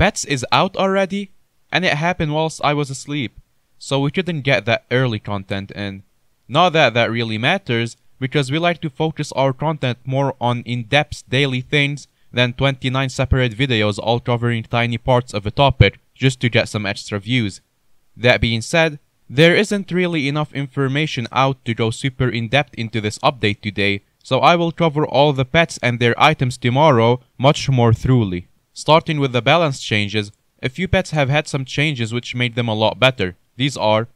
Pets is out already? And it happened whilst I was asleep, so we couldn't get that early content in. Not that that really matters, because we like to focus our content more on in-depth daily things than 29 separate videos all covering tiny parts of a topic just to get some extra views. That being said, there isn't really enough information out to go super in-depth into this update today, so I will cover all the pets and their items tomorrow much more thoroughly. Starting with the balance changes, a few pets have had some changes which made them a lot better. These are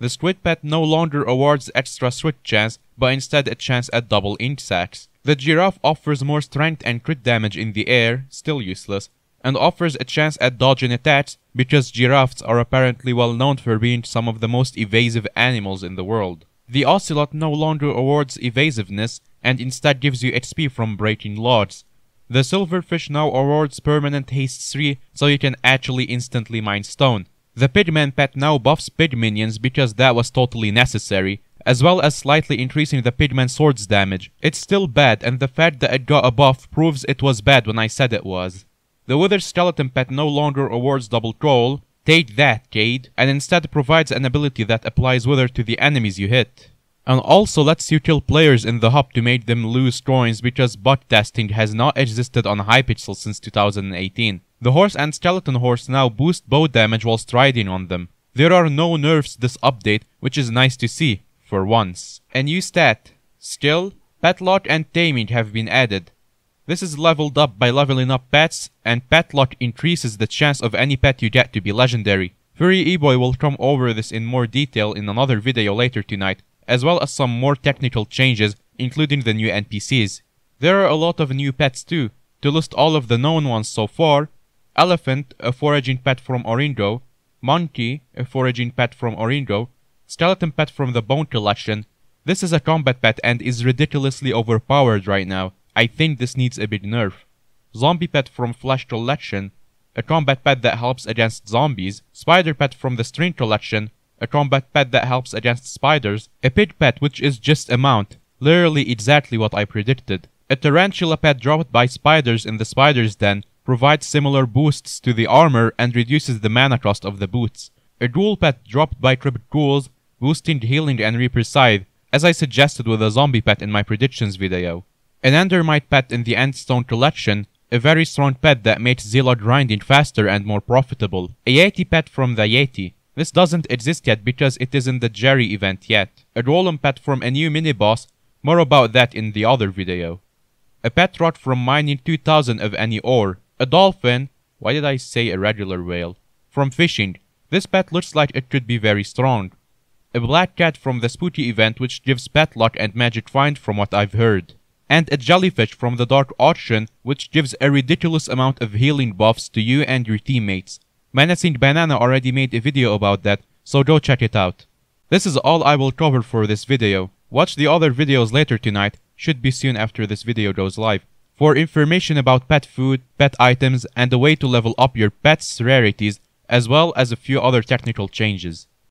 the squid pet no longer awards extra switch chance, but instead a chance at double ink sacks. The giraffe offers more strength and crit damage in the air, still useless, and offers a chance at dodging attacks because giraffes are apparently well known for being some of the most evasive animals in the world. The ocelot no longer awards evasiveness and instead gives you XP from breaking logs, the silverfish now awards permanent haste 3, so you can actually instantly mine stone. The pigman pet now buffs pig minions because that was totally necessary, as well as slightly increasing the pigman sword's damage. It's still bad, and the fact that it got a buff proves it was bad when I said it was. The wither skeleton pet no longer awards double troll, take that, Kade, and instead provides an ability that applies wither to the enemies you hit and also lets you kill players in the hub to make them lose coins because bot testing has not existed on Hypixel since 2018. The horse and skeleton horse now boost bow damage while striding on them. There are no nerfs this update, which is nice to see, for once. A new stat, skill, Petlock and Taming have been added. This is leveled up by leveling up pets, and Petlock increases the chance of any pet you get to be legendary. Furry Eboy will come over this in more detail in another video later tonight, as well as some more technical changes, including the new NPCs. There are a lot of new pets too. To list all of the known ones so far, Elephant, a foraging pet from Oringo, Monkey, a foraging pet from Oringo, Skeleton pet from the Bone Collection. This is a combat pet and is ridiculously overpowered right now. I think this needs a big nerf. Zombie pet from Flesh Collection, a combat pet that helps against zombies, Spider pet from the String Collection, a combat pet that helps against spiders, a pig pet which is just a mount, literally exactly what I predicted. A tarantula pet dropped by spiders in the spider's den provides similar boosts to the armor and reduces the mana cost of the boots. A ghoul pet dropped by crypt ghouls, boosting healing and reaper's scythe, as I suggested with a zombie pet in my predictions video. An endermite pet in the endstone collection, a very strong pet that makes Zilla grinding faster and more profitable. A Yeti pet from the Yeti, this doesn't exist yet because it isn't the Jerry event yet. A roll-on pet from a new mini-boss, more about that in the other video. A pet rod from mining 2000 of any ore. A dolphin, why did I say a regular whale? From fishing. This pet looks like it could be very strong. A black cat from the spooky event which gives pet luck and magic find from what I've heard. And a jellyfish from the dark auction which gives a ridiculous amount of healing buffs to you and your teammates. Menacing Banana already made a video about that, so go check it out. This is all I will cover for this video. Watch the other videos later tonight, should be soon after this video goes live, for information about pet food, pet items, and a way to level up your pet's rarities, as well as a few other technical changes.